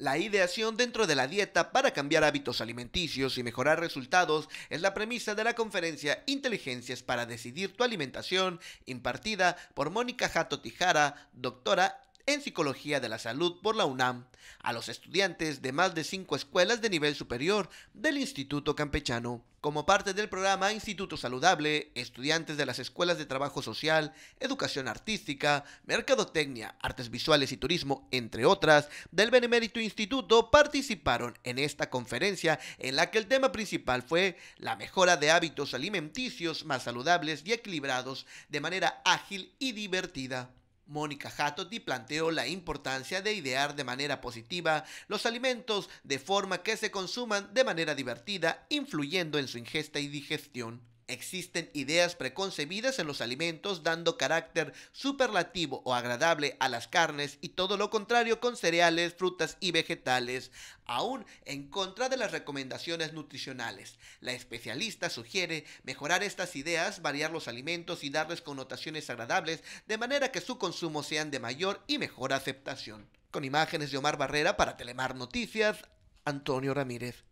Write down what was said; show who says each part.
Speaker 1: La ideación dentro de la dieta para cambiar hábitos alimenticios y mejorar resultados es la premisa de la conferencia Inteligencias para decidir tu alimentación impartida por Mónica Jato Tijara, doctora en Psicología de la Salud por la UNAM a los estudiantes de más de cinco escuelas de nivel superior del Instituto Campechano. Como parte del programa Instituto Saludable, estudiantes de las escuelas de trabajo social, educación artística, mercadotecnia, artes visuales y turismo, entre otras, del Benemérito Instituto participaron en esta conferencia en la que el tema principal fue la mejora de hábitos alimenticios más saludables y equilibrados de manera ágil y divertida. Mónica Hattotti planteó la importancia de idear de manera positiva los alimentos de forma que se consuman de manera divertida, influyendo en su ingesta y digestión. Existen ideas preconcebidas en los alimentos dando carácter superlativo o agradable a las carnes y todo lo contrario con cereales, frutas y vegetales, aún en contra de las recomendaciones nutricionales. La especialista sugiere mejorar estas ideas, variar los alimentos y darles connotaciones agradables de manera que su consumo sea de mayor y mejor aceptación. Con imágenes de Omar Barrera para Telemar Noticias, Antonio Ramírez.